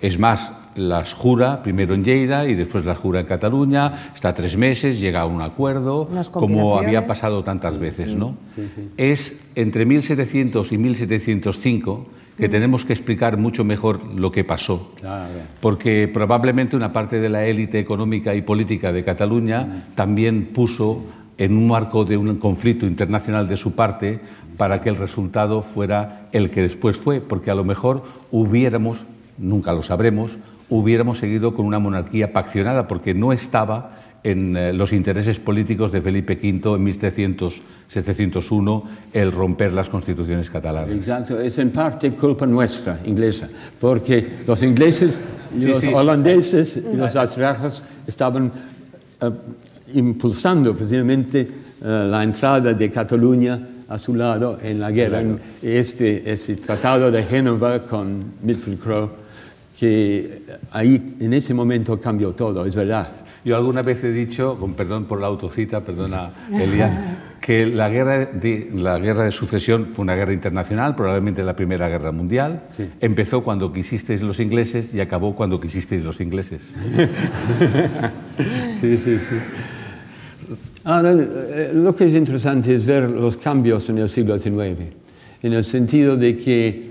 Es más, las jura primero en Lleida y después las jura en Cataluña, está tres meses, llega a un acuerdo, como había pasado tantas mm, veces. Mm, ¿no? Es entre 1700 y 1705 que mm. tenemos que explicar mucho mejor lo que pasó. Porque probablemente una parte de la élite económica y política de Cataluña también puso en un marco de un conflicto internacional de su parte para que el resultado fuera el que después fue, porque a lo mejor hubiéramos, nunca lo sabremos, hubiéramos seguido con una monarquía paccionada, porque no estaba en eh, los intereses políticos de Felipe V en 1701 el romper las constituciones catalanas. Exacto, es en parte culpa nuestra, inglesa, porque los ingleses los holandeses y los austriacos estaban eh, impulsando precisamente eh, la entrada de Cataluña a su lado en la guerra. Claro. Este, el tratado de Génova con Milford Crow que ahí en ese momento cambió todo, es verdad. Yo alguna vez he dicho, con perdón por la autocita, perdona Elia que la guerra, de, la guerra de sucesión fue una guerra internacional, probablemente la Primera Guerra Mundial. Empezó cuando quisisteis los ingleses y acabó cuando quisisteis los ingleses. sí, sí, sí. Ahora, eh, eh, lo que es interesante es ver los cambios en el siglo XIX, en el sentido de que eh,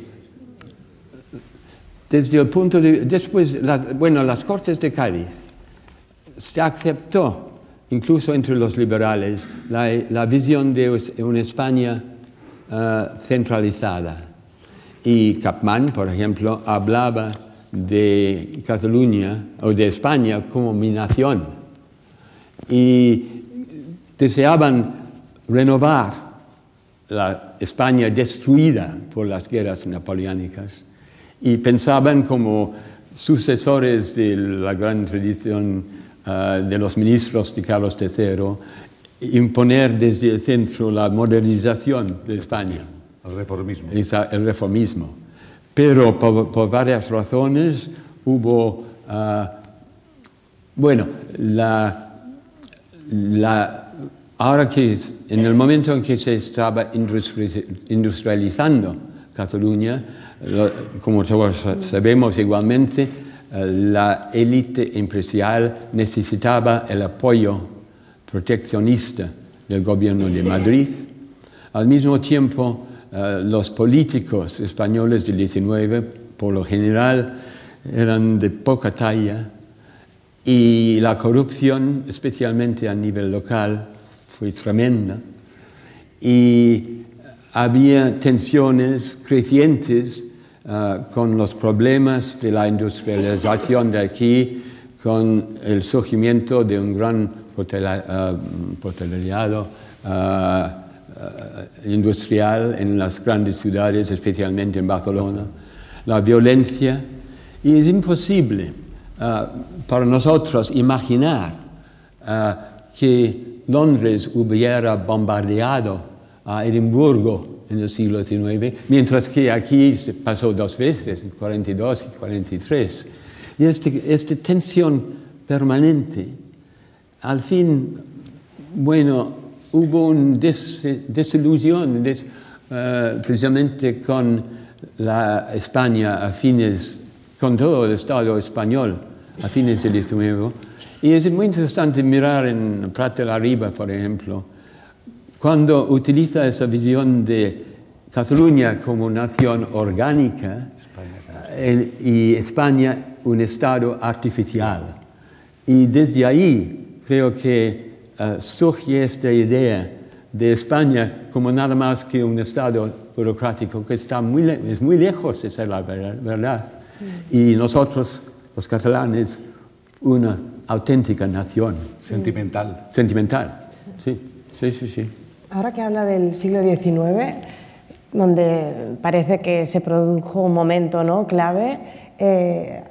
desde el punto de después, bueno, las Cortes de Cádiz se aceptó, incluso entre los liberales, la, visión de una España centralizada. Y Capman, por ejemplo, hablaba de Cataluña o de España como mi nación. Y deseaban renovar la España destruida por las guerras napoleónicas y pensaban como sucesores de la gran tradición ah, de los ministros de Carlos III imponer desde el centro la modernización de España. El reformismo. El reformismo. Pero por, varias razones hubo, ah, bueno, la Ahora que en el momento en que se estaba industrializando Cataluña, como todos sabemos igualmente, eh, la élite empresarial necesitaba el apoyo proteccionista del gobierno de Madrid. Al mismo tiempo, eh, los políticos españoles del 19, por lo general, eran de poca talla y la corrupción, especialmente a nivel local, fue tremenda. Y eh, había tensiones crecientes eh, con los problemas de la industrialización de aquí, con el surgimiento de un gran proletariado eh, industrial en las grandes ciudades, especialmente en Barcelona, la violencia. Y es imposible para nosotros imaginar que Londres hubiera bombardeado a Edimburgo en el siglo XIX, mientras que aquí se pasó dos veces, en 42 y 43. Y esta este tensión permanente, al fin, bueno, hubo una desilusión eh, precisamente con la España a fines, con todo el Estado español a fines del XIX y es muy interesante mirar en de la Riba, por ejemplo, cuando utiliza esa visión de Cataluña como nación orgánica eh, y España un estado artificial. Y desde ahí creo que eh, surge esta idea de España como nada más que un estado burocrático que está muy, es muy lejos de ser la verdad. Y nosotros, los catalanes, una auténtica nación. Sentimental. Sentimental, sí, sí, sí. sí. Ahora que habla del siglo XIX, donde parece que se produjo un momento ¿no? clave, eh,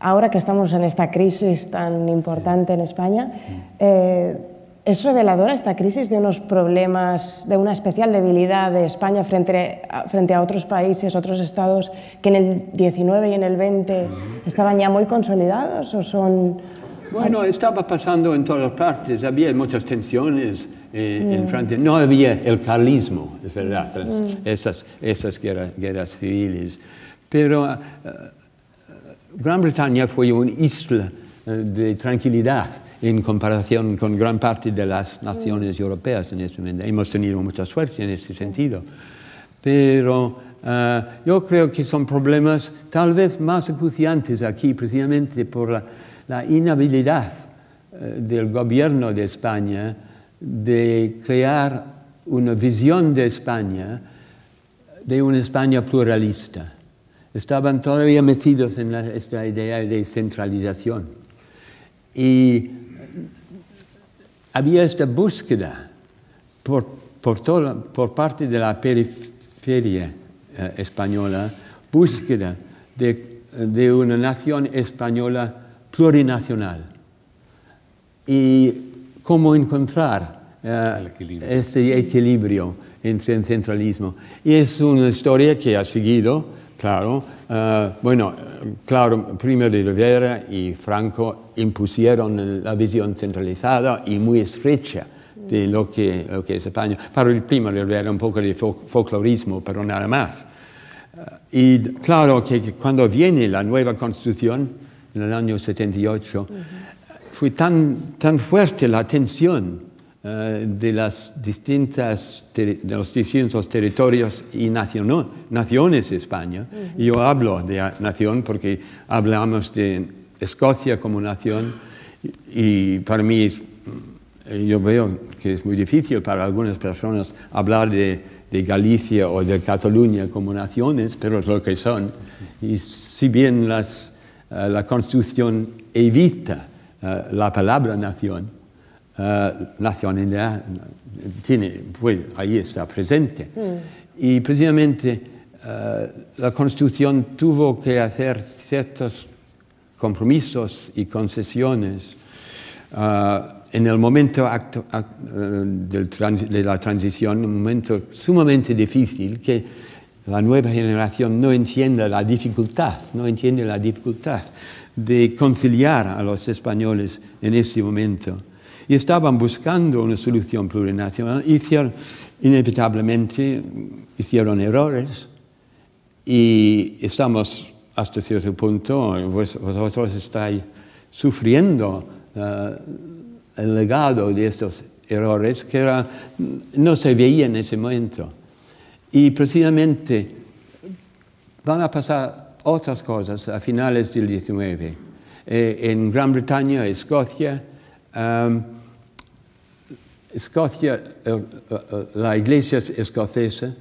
ahora que estamos en esta crisis tan importante en España, eh, ¿es reveladora esta crisis de unos problemas, de una especial debilidad de España frente a, frente a otros países, otros estados que en el XIX y en el XX estaban ya muy consolidados o son bueno, estaba pasando en todas partes, había muchas tensiones eh, en mm. Francia, no había el carlismo, es verdad, mm. esas, guerras, civiles, pero eh, eh, Gran Bretaña fue una isla de tranquilidad en comparación con gran parte de las mm. naciones europeas en este momento. Hemos tenido mucha suerte en ese sentido. Pero yo creo que son problemas tal vez más acuciantes aquí, precisamente por la, la inhabilidad eh, del gobierno de España de crear una visión de España, de una España pluralista. Estaban todavía metidos en esta idea de centralización. Y había esta búsqueda por, parte de la periferia eh, española, búsqueda de, de una nación española plurinacional y cómo encontrar eh, equilibrio. ese equilibrio entre el centralismo. Y es una historia que ha seguido, claro, eh, bueno, claro, primero de Rivera y Franco impusieron la visión centralizada y muy estrecha de lo que, es España. Para el primo de Rivera un poco de folclorismo, pero nada más. Eh, y claro que cuando viene la nueva constitución, en el año 78, fue tan, tan fuerte la tensión eh, de, las distintas, de los distintos territorios y naciones de España. Yo hablo de nación porque hablamos de Escocia como nación y para mí mm, yo veo que es muy difícil para algunas personas hablar de, de Galicia o de Cataluña como naciones, pero es lo que son. Y si bien las eh, la Constitución evita eh, la palabra nación, eh, nacionalidad tiene, pues, ahí está presente. Mm. Y precisamente la Constitución tuvo que hacer ciertos compromisos y concesiones en el momento de la transición, un momento sumamente difícil que la nueva generación no entiende la dificultad, no entiende la dificultad de conciliar a los españoles en ese momento. Y estaban buscando una solución plurinacional. inevitablemente hicieron errores y estamos hasta cierto punto, vosotros estáis sufriendo eh, el legado de estos errores que no se veía en ese momento. Y precisamente van a pasar otras cosas a finales del 19. Eh, en Gran Bretaña, Escocia, ehm, Escocia, eh, eh, la iglesia escocesa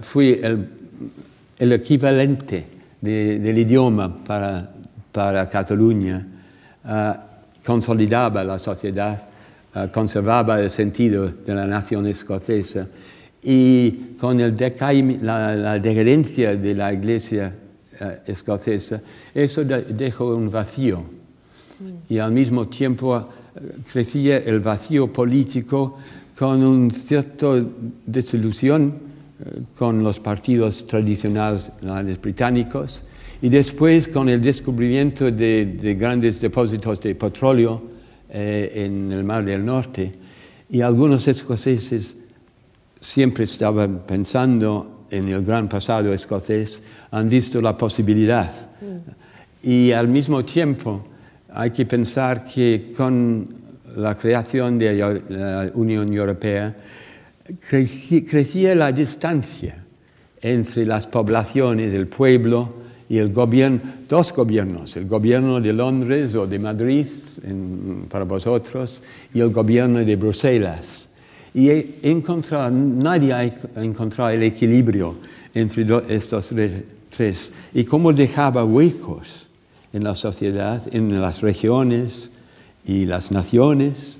fue el, equivalente del idioma para, Cataluña, consolidaba la sociedad, conservaba el sentido de la nación escocesa y con el la, la, de la iglesia eh, escocesa, eso dejó un vacío. Mm. Y al mismo tiempo eh, crecía el vacío político con un cierto desilusión eh, con los partidos tradicionales británicos y después con el descubrimiento de, grandes depósitos de petróleo en el Mar del Norte. Y algunos escoceses siempre estaban pensando en el gran pasado escocés, han visto la posibilidad. Y al mismo tiempo hay que pensar que con la creación de la Unión Europea crecía la distancia entre las poblaciones, el pueblo, y el gobierno, dos gobiernos, el gobierno de Londres o de Madrid para vosotros y el gobierno de Bruselas. Y nadie ha encontrado el equilibrio entre estos tres y cómo dejaba huecos en la sociedad, en las regiones y las naciones.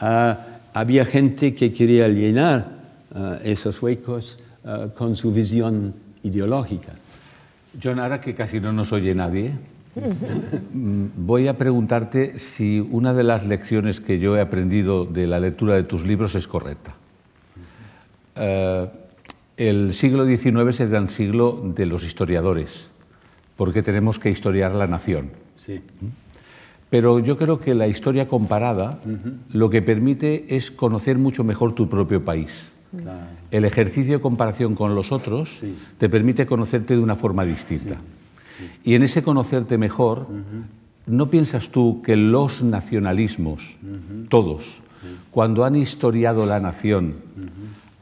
Ah, había gente que quería llenar ah, esos huecos ah, con su visión ideológica. John, ahora que casi no nos oye nadie. Mm, voy a preguntarte si una de las lecciones que yo he aprendido de la lectura de tus libros es correcta. Eh, el siglo XIX es el siglo de los historiadores, porque tenemos que historiar la nación. Sí. Pero yo creo que la historia comparada lo que permite es conocer mucho mejor tu propio país. El ejercicio de comparación con los otros te permite conocerte de una forma distinta. Y en ese conocerte mejor, ¿no piensas tú que los nacionalismos, todos, cuando han historiado la nación,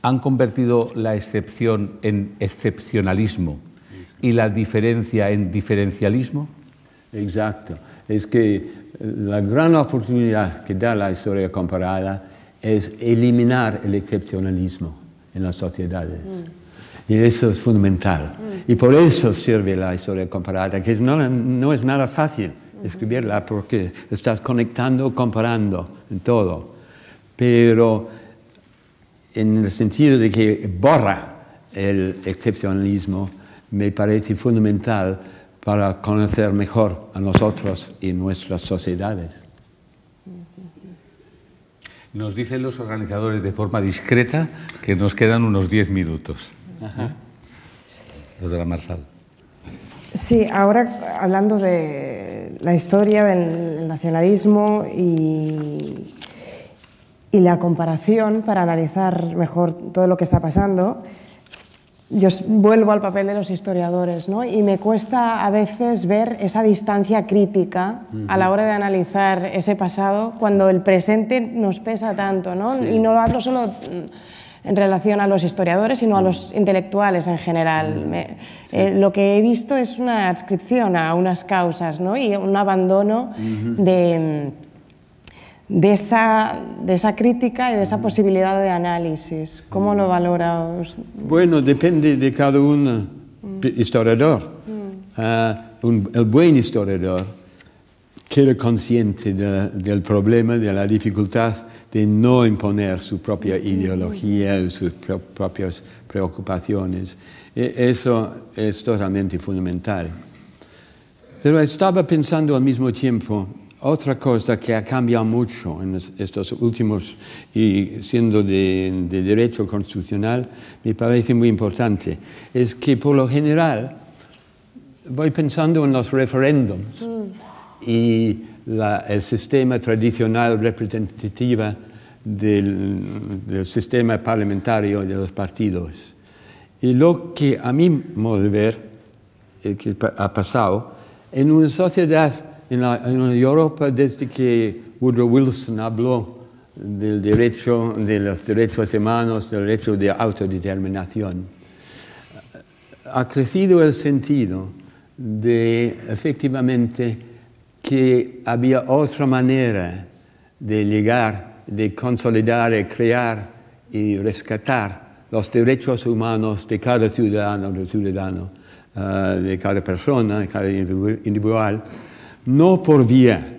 han convertido la excepción en excepcionalismo y la diferencia en diferencialismo? Exacto. Es que eh, la gran oportunidad que da la historia comparada es eliminar el excepcionalismo en las sociedades. Y eso es fundamental. Y por eso sirve la historia comparada, que no, es nada fácil escribirla porque estás conectando, comparando en todo. Pero en el sentido de que borra el excepcionalismo, me parece fundamental para conocer mejor a nosotros y nuestras sociedades. Nos dicen los organizadores de forma discreta que nos quedan unos 10 minutos. Ajá. la Marsal. Sí, ahora hablando de la historia del nacionalismo y, y la comparación para analizar mejor todo lo que está pasando, yo vuelvo al papel de los historiadores, ¿no? Y me cuesta a veces ver esa distancia crítica a la hora de analizar ese pasado cuando el presente nos pesa tanto, ¿no? Y no hablo solo en relación a los historiadores, sino a mm. los intelectuales en general. Mm. Eh, lo que he visto es una adscripción a unas causas ¿no? y un abandono de, de, esa, de esa crítica y de esa mm. posibilidad de análisis. ¿Cómo lo valora? Bueno, depende de cada uno. Historiador. Ah, el buen historiador que consciente del problema, de la dificultad de no imponer su propia ideología, sus propias preocupaciones. E, eso es totalmente fundamental. Pero estaba pensando al mismo tiempo otra cosa que ha cambiado mucho en estos últimos, y siendo de, derecho constitucional, me parece muy importante, es que por lo general voy pensando en los referéndums. Mm y el sistema tradicional representativo del, sistema parlamentario de los partidos. Y lo que a mí me de ver eh, que ha pasado en una sociedad, en, en Europa, desde que Woodrow Wilson habló del derecho, de los derechos humanos, del derecho de autodeterminación, ha crecido el sentido de efectivamente que había otra manera de llegar, de consolidar, crear y rescatar los derechos humanos de cada ciudadano, de, ciudadano, ah, de cada persona, de cada individual, no por vía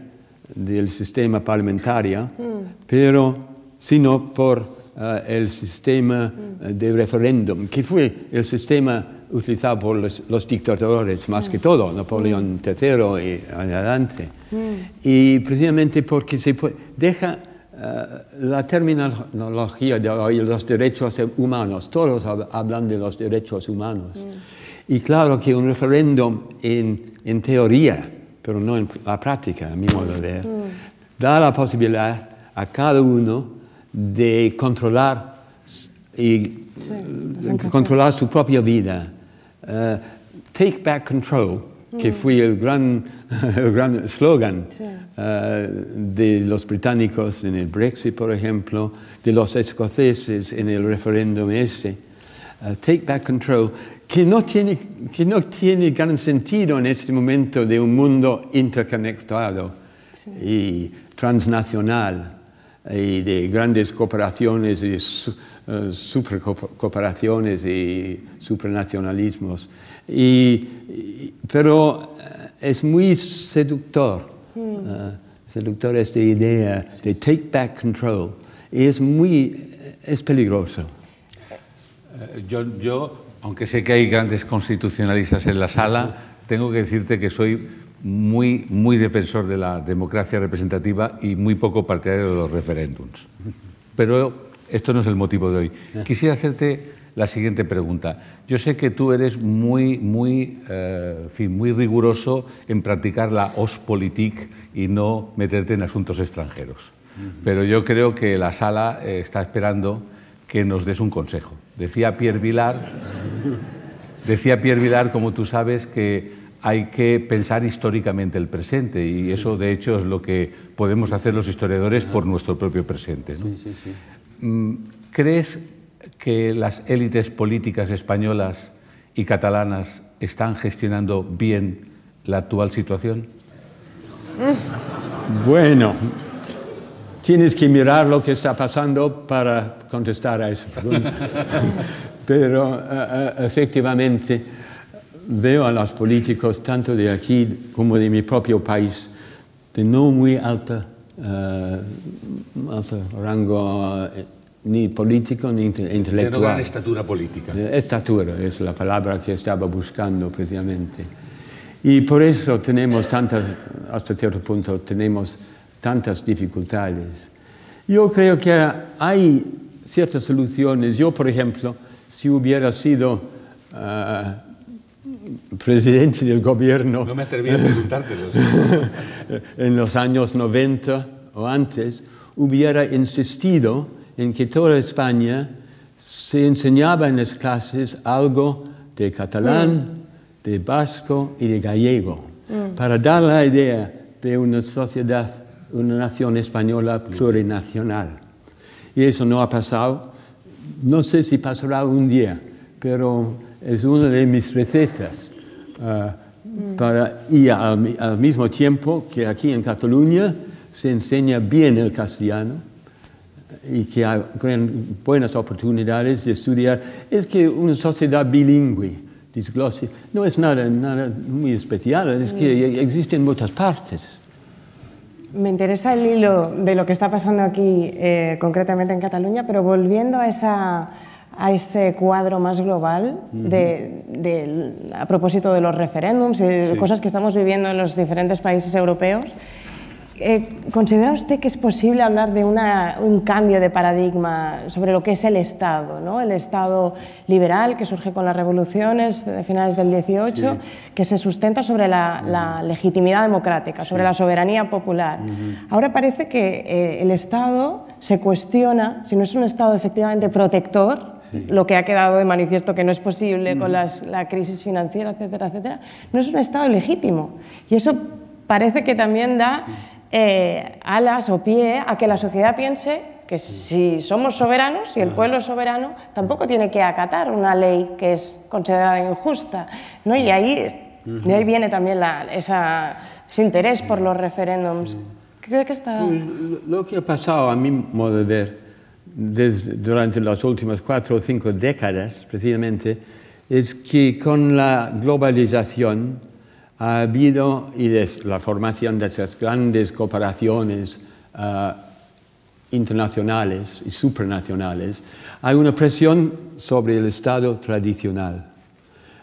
del sistema parlamentario, mm. pero sino por ah, el sistema mm. eh, de referéndum, que fue el sistema utilizado por los, dictadores más que todo, Napoleón III mm. y adelante. Mm. Y precisamente porque se puede, deja eh, la terminología de los derechos humanos, todos hablan de los derechos humanos. Mm. Y claro que un referéndum en, teoría, pero no en la práctica, a mi modo de ver, da la posibilidad a cada uno de controlar y controlar su propia vida Uh, take Back Control, que mm. fue el gran, gran slogan uh, de los británicos en el Brexit, por ejemplo, de los escoceses en el referéndum ese. Uh, take Back Control, que no, tiene, gran sentido en este momento de un mundo interconectado y transnacional y de grandes cooperaciones y eh, supercooperaciones y supranacionalismos. pero eh, es muy seductor, hmm. eh, seductor esta idea de take back control. Y es muy, es peligroso. Yo, yo, aunque sé que hay grandes constitucionalistas en la sala, tengo que decirte que soy muy, muy defensor de la democracia representativa y muy poco partidario de los referéndums. Pero esto no es el motivo de hoy. Quisiera hacerte la siguiente pregunta. Yo sé que tú eres muy, muy, eh, muy riguroso en practicar la Ostpolitik y no meterte en asuntos extranjeros. Pero yo creo que la sala eh, está esperando que nos des un consejo. Decía Pierre Vilar, decía Pierre Vilar, como tú sabes, que hay que pensar históricamente el presente y eso de hecho es lo que podemos hacer los historiadores por nuestro propio presente. Mm, ¿Crees que las élites políticas españolas y catalanas están gestionando bien la actual situación? Mm. Bueno, tienes que mirar lo que está pasando para contestar a esa pregunta. Pero eh, eh, efectivamente veo a los políticos, tanto de aquí como de mi propio país, de no muy alta, eh, alto rango eh, ni político ni intelectual. estatura política. Eh, estatura es la palabra que estaba buscando precisamente. Y por eso tenemos tantas, hasta cierto punto, tenemos tantas dificultades. Yo creo que hay ciertas soluciones. Yo, por ejemplo, si hubiera sido presidente del gobierno. No me a en los años 90 o antes, hubiera insistido en que toda España se enseñaba en las clases algo de catalán, de vasco y de gallego, mm. para dar la idea de una sociedad, una nación española plurinacional. Y eso no ha pasado. No sé si pasará un día, pero es una de mis recetas. Eh, para, y al, mismo tiempo que aquí en Cataluña se enseña bien el castellano y que hay buenas oportunidades de estudiar, es que una sociedad bilingüe, disglosia, no es nada, nada muy especial, es que mm. existen muchas partes. Me interesa el hilo de lo que está pasando aquí, eh, concretamente en Cataluña, pero volviendo a esa a ese cuadro más global de, a propósito de los referéndums y de cosas que estamos viviendo en los diferentes países europeos. Eh, ¿Considera usted que es posible hablar de un cambio de paradigma sobre lo que es el Estado? ¿no? El Estado liberal que surge con las revoluciones de finales del 18, que se sustenta sobre la, legitimidad democrática, sobre la soberanía popular. Ahora parece que eh, el Estado se cuestiona si no es un Estado efectivamente protector lo que ha quedado de manifiesto que no es posible con la crisis financiera, etcétera, etcétera, no es un Estado legítimo. Y eso parece que también da eh, alas o pie a que la sociedad piense que si somos soberanos, y el pueblo es soberano, tampoco tiene que acatar una ley que es considerada injusta. ¿no? Y ahí, de ahí viene también esa, ese interés por los referéndums. Creo que está... lo que ha pasado a mi modo de ver desde, durante las últimas cuatro o cinco décadas, precisamente, es que con la globalización ha habido, y es la formación de esas grandes cooperaciones ah, internacionales y supranacionales, hay una presión sobre el Estado tradicional,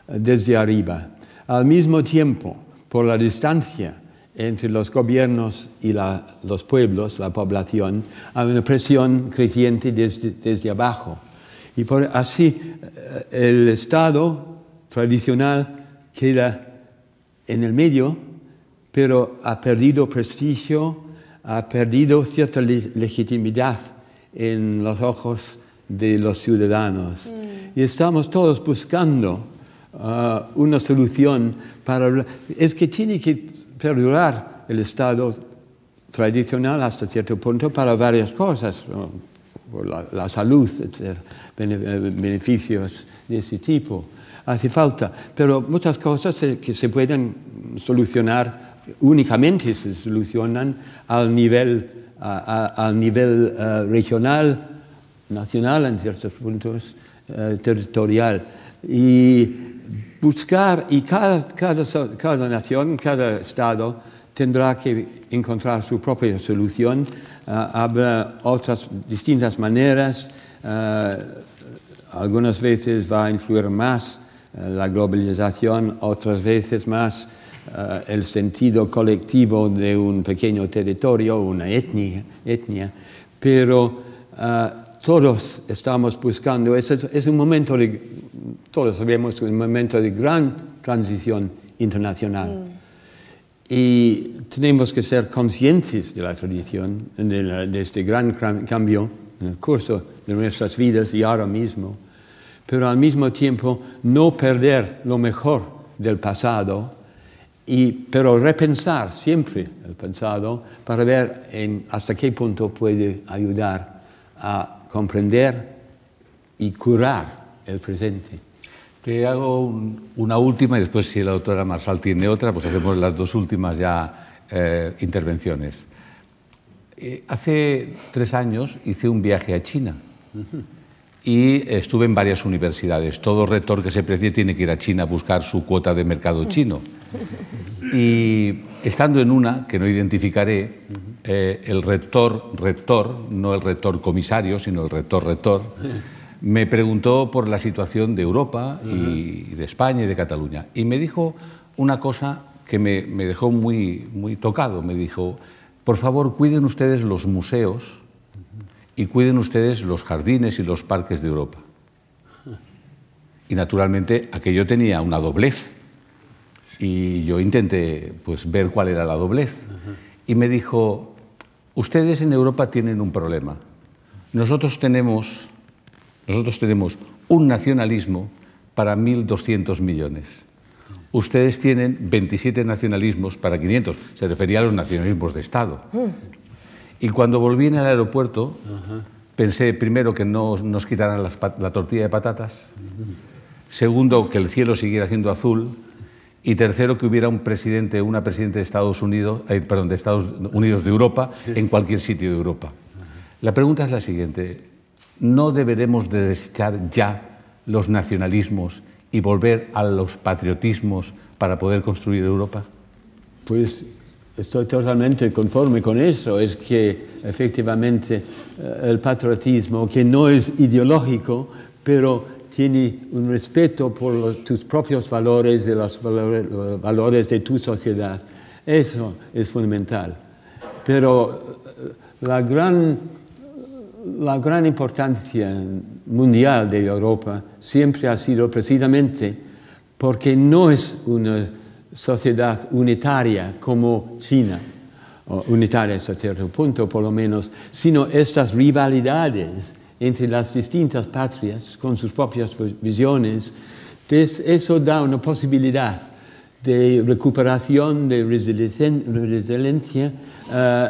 desde arriba. Al mismo tiempo, por la distancia entre los gobiernos y los pueblos, la población, hay una presión creciente desde, abajo. Y por, así eh, el Estado tradicional queda en el medio, pero ha perdido prestigio, ha perdido cierta legitimidad en los ojos de los ciudadanos. Mm. Y estamos todos buscando ah, una solución para... Es que tiene que perdurar el Estado tradicional hasta cierto punto para varias cosas, la, salud, etcétera, eh, beneficios de ese tipo. Hace falta, pero muchas cosas que se pueden solucionar únicamente se solucionan al nivel, al nivel eh, regional, nacional en ciertos puntos, eh, territorial. Y buscar y cada, cada, nación, cada estado tendrá que encontrar su propia solución. Ah, habrá otras distintas maneras. Ah, algunas veces va a influir más eh, la globalización, otras veces más eh, el sentido colectivo de un pequeño territorio, una etnia. etnia. Pero ah, todos estamos buscando, es, es un momento de todos sabemos, que es un momento de gran transición internacional. Mm. Y tenemos que ser conscientes de la tradición, de, este gran cambio en el curso de nuestras vidas y ahora mismo, pero al mismo tiempo no perder lo mejor del pasado, y, pero repensar siempre el pasado para ver hasta qué punto puede ayudar a comprender y curar el presente. Te hago una última y después si la doctora Marsal tiene otra, pues hacemos las dos últimas ya eh, intervenciones. Eh, hace tres años hice un viaje a China y estuve en varias universidades. Todo rector que se precie tiene que ir a China a buscar su cuota de mercado chino. Y estando en una, que no identificaré, eh, el rector, rector, no el rector comisario, sino el rector, rector, me preguntó por la situación de Europa y de España y de Cataluña. Y me dijo una cosa que me, dejó muy, muy tocado. Me dijo, por favor, cuiden ustedes los museos y cuiden ustedes los jardines y los parques de Europa. Y naturalmente aquello tenía una doblez. Y yo intenté pues, ver cuál era la doblez. Y me dijo, ustedes en Europa tienen un problema. Nosotros tenemos nosotros tenemos un nacionalismo para 1.200 millones. Ustedes tienen 27 nacionalismos para 500. Se refería a los nacionalismos de Estado. Hmm. Y cuando volví en el aeropuerto, pensé primero que no nos quitaran la tortilla de patatas, segundo que el cielo siguiera siendo azul y tercero que hubiera un presidente, una presidenta de Estados Unidos, eh, perdón, de Estados Unidos de Europa en cualquier sitio de Europa. La pregunta es la siguiente: no deberemos de desechar ya los nacionalismos y volver a los patriotismos para poder construir Europa? Pues estoy totalmente conforme con eso. Es que efectivamente eh, el patriotismo, que no es ideológico, pero tiene un respeto por tus propios valores y los valores de tu sociedad. Eso es fundamental. Pero eh, la gran la gran importancia mundial de Europa siempre ha sido precisamente porque no es una sociedad unitaria como China, o unitaria hasta cierto punto por lo menos, sino estas rivalidades entre las distintas patrias con sus propias visiones, eso da una posibilidad de recuperación, de resiliencia, eh,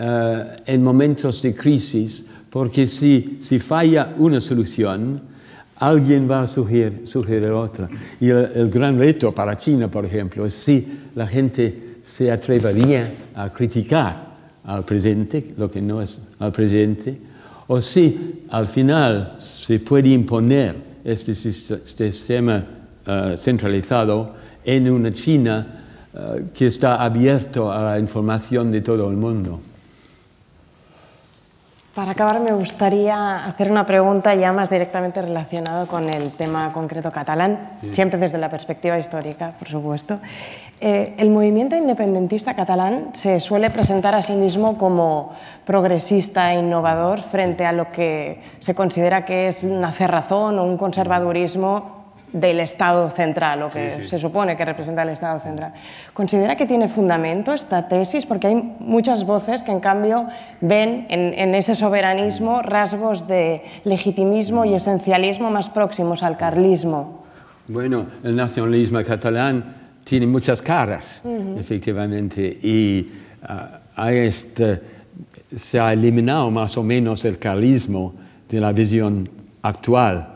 eh, en momentos de crisis, porque si, falla una solución, alguien va a sugerir, otra. Y el, gran reto para China, por ejemplo, es si la gente se atrevería a criticar al presente, lo que no es al presente, o si al final se puede imponer este, este sistema eh, centralizado en una China eh, que está abierto a la información de todo el mundo. Para acabar, me gustaría hacer una pregunta ya más directamente relacionada con el tema concreto catalán, siempre desde la perspectiva histórica, por supuesto. Eh, el movimiento independentista catalán se suele presentar a sí mismo como progresista e innovador frente a lo que se considera que es una cerrazón o un conservadurismo del Estado central, o que se supone que representa el Estado central. ¿Considera que tiene fundamento esta tesis? Porque hay muchas voces que, en cambio, ven en, ese soberanismo rasgos de legitimismo y esencialismo más próximos al carlismo. Bueno, el nacionalismo catalán tiene muchas caras, efectivamente, y ah, este, se ha eliminado más o menos el carlismo de la visión actual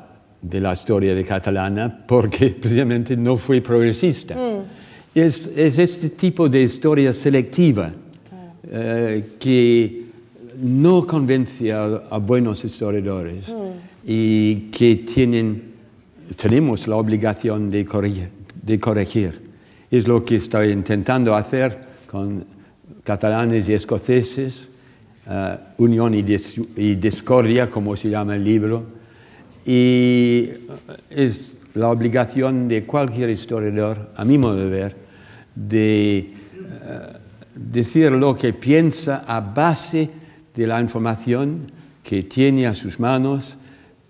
de la historia de catalana porque precisamente no fue progresista. Mm. Es, este tipo de historia selectiva eh, que no convence a, buenos historiadores mm. y que tienen, tenemos la obligación de corregir, Es lo que estoy intentando hacer con catalanes y escoceses, eh, unión y discordia, como se llama el libro y es la obligación de cualquier historiador, a mi modo de ver, de eh, decir lo que piensa a base de la información que tiene a sus manos,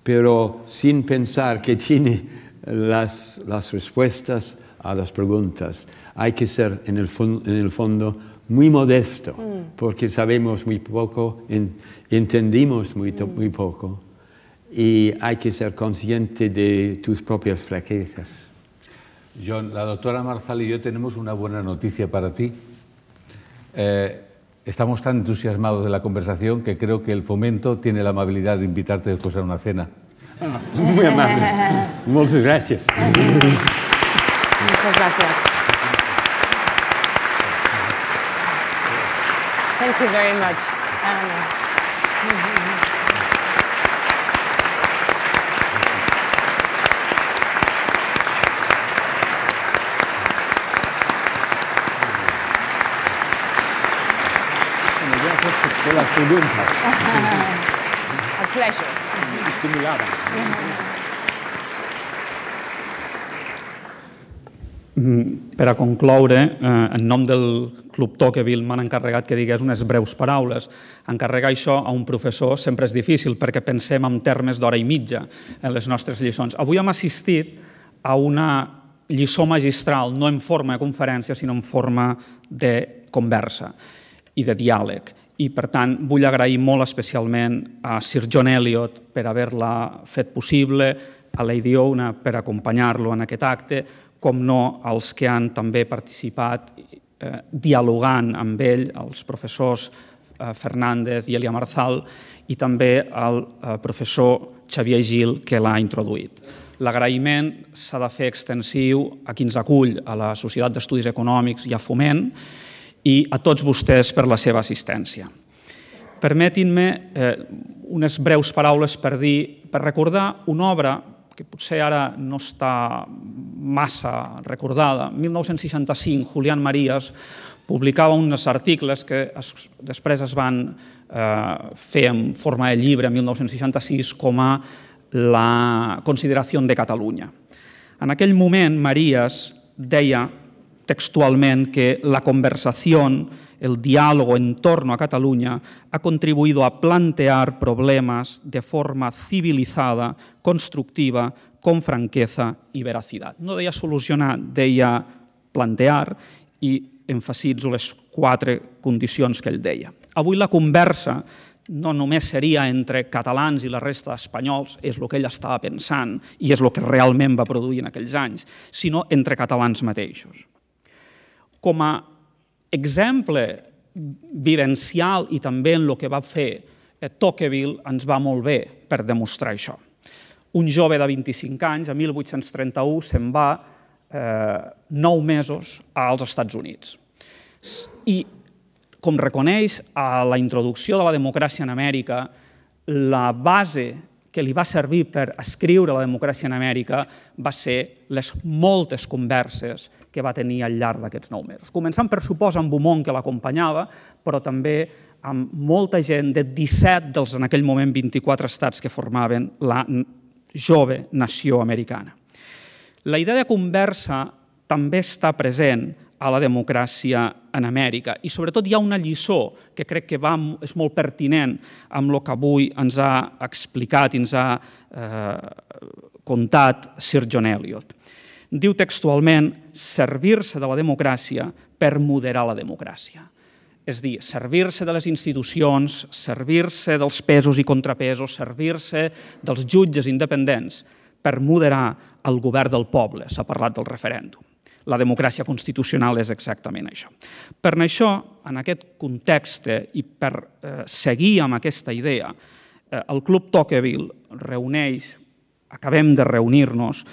pero sin pensar que tiene las, respuestas a las preguntas. Hay que ser, en el, fondo, muy modesto, mm. porque sabemos muy poco, entendimos muy mm. poco y hay que ser consciente de tus propias fraquezas. John, la doctora Marzal y yo tenemos una buena noticia para ti. Eh, estamos tan entusiasmados de la conversación que creo que el fomento tiene la amabilidad de invitarte después a una cena. muy amable. Muchas gracias. Muchas gracias. for doing that. A pleasure. It's good mm, per a concloure, eh, en nom del Club Tocqueville m'han encarregat que digués unes breus paraules. Encarregar això a un professor sempre és difícil perquè pensem en termes d'hora i mitja en les nostres lliçons. Avui hem assistit a una lliçó magistral, no en forma de conferència, sinó en forma de conversa i de diàleg i per tant vull agrair molt especialment a Sir John Elliot per haver-la fet possible, a Lady Ouna per acompanyar-lo en aquest acte, com no als que han també participat eh, dialogant amb ell, els professors eh, Fernández i Elia Marzal, i també al eh, professor Xavier Gil, que l'ha introduït. L'agraïment s'ha de fer extensiu a qui ens acull, a la Societat d'Estudis Econòmics i a Foment, i a tots vostès per la seva assistència. Permetin-me eh, unes breus paraules per dir, per recordar una obra que potser ara no està massa recordada. 1965, Julián Marías publicava uns articles que després es van eh, fer en forma de llibre, 1966, com a la consideració de Catalunya. En aquell moment, Marías deia textualment que la conversació, el diàleg en torno a Catalunya ha contribuït a plantear problemes de forma civilitzada, constructiva, con franqueza i veracitat. No deia solucionar, deia plantear i enfasitzo les quatre condicions que ell deia. Avui la conversa no només seria entre catalans i la resta d'espanyols, és el que ell estava pensant i és el que realment va produir en aquells anys, sinó entre catalans mateixos com a exemple vivencial i també en el que va fer eh, Tocqueville ens va molt bé per demostrar això. Un jove de 25 anys, a 1831, se'n va eh, nou mesos als Estats Units. I, com reconeix a la introducció de la democràcia en Amèrica, la base que li va servir per escriure la democràcia en Amèrica va ser les moltes converses que va tenir al llarg d'aquests nou mesos. Començant, per suposa, amb Beaumont, que l'acompanyava, però també amb molta gent de 17 dels, en aquell moment, 24 estats que formaven la jove nació americana. La idea de conversa també està present a la democràcia en Amèrica. I sobretot hi ha una lliçó que crec que va, és molt pertinent amb el que avui ens ha explicat i ens ha eh, contat Sir John Eliot. Diu textualment servir-se de la democràcia per moderar la democràcia. És dir, servir-se de les institucions, servir-se dels pesos i contrapesos, servir-se dels jutges independents per moderar el govern del poble. S'ha parlat del referèndum la democràcia constitucional és exactament això. Per això, en aquest context eh, i per eh, seguir amb aquesta idea, eh, el Club Tocqueville reuneix, acabem de reunir-nos,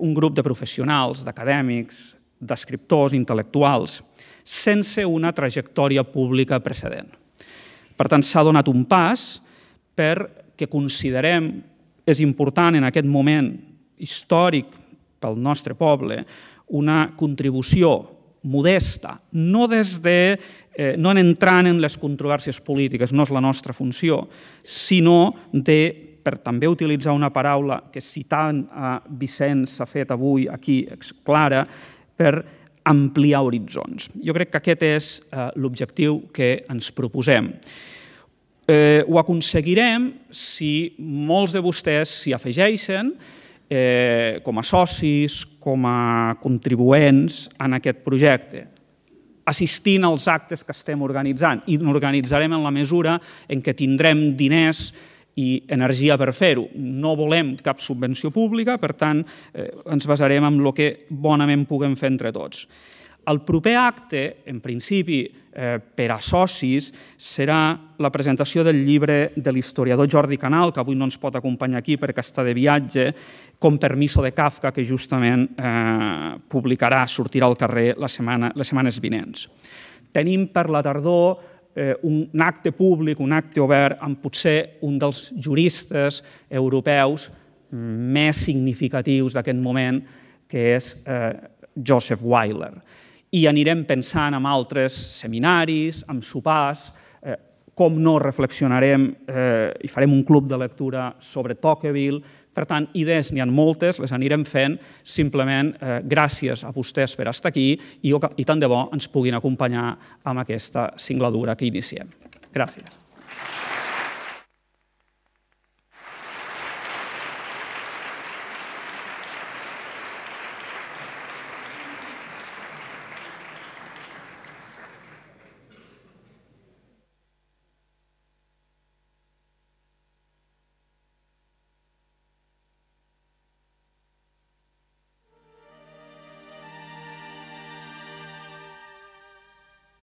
un grup de professionals, d'acadèmics, d'escriptors, intel·lectuals, sense una trajectòria pública precedent. Per tant, s'ha donat un pas per que considerem és important en aquest moment històric pel nostre poble una contribució modesta, no des de eh, no en entrant en les controvèrsies polítiques, no és la nostra funció, sinó de per també utilitzar una paraula que citant a Vicenç s'ha fet avui aquí clara, per ampliar horitzons. Jo crec que aquest és eh, l'objectiu que ens proposem. Eh, ho aconseguirem si molts de vostès s'hi afegeixen eh, com a socis, com a contribuents en aquest projecte assistint als actes que estem organitzant i n'organitzarem en la mesura en què tindrem diners i energia per fer-ho. No volem cap subvenció pública, per tant, eh, ens basarem en el que bonament puguem fer entre tots. El proper acte, en principi, eh, per a socis, serà la presentació del llibre de l'historiador Jordi Canal, que avui no ens pot acompanyar aquí perquè està de viatge, com Permiso de Kafka, que justament eh, publicarà, sortirà al carrer la setmana, les setmanes vinents. Tenim per la tardor eh, un acte públic, un acte obert, amb potser un dels juristes europeus mm, més significatius d'aquest moment, que és eh, Joseph Weiler i anirem pensant en altres seminaris, en sopars, eh, com no reflexionarem eh, i farem un club de lectura sobre Tocqueville. Per tant, idees n'hi ha moltes, les anirem fent, simplement eh, gràcies a vostès per estar aquí i, i tant de bo ens puguin acompanyar amb aquesta singladura que iniciem. Gràcies.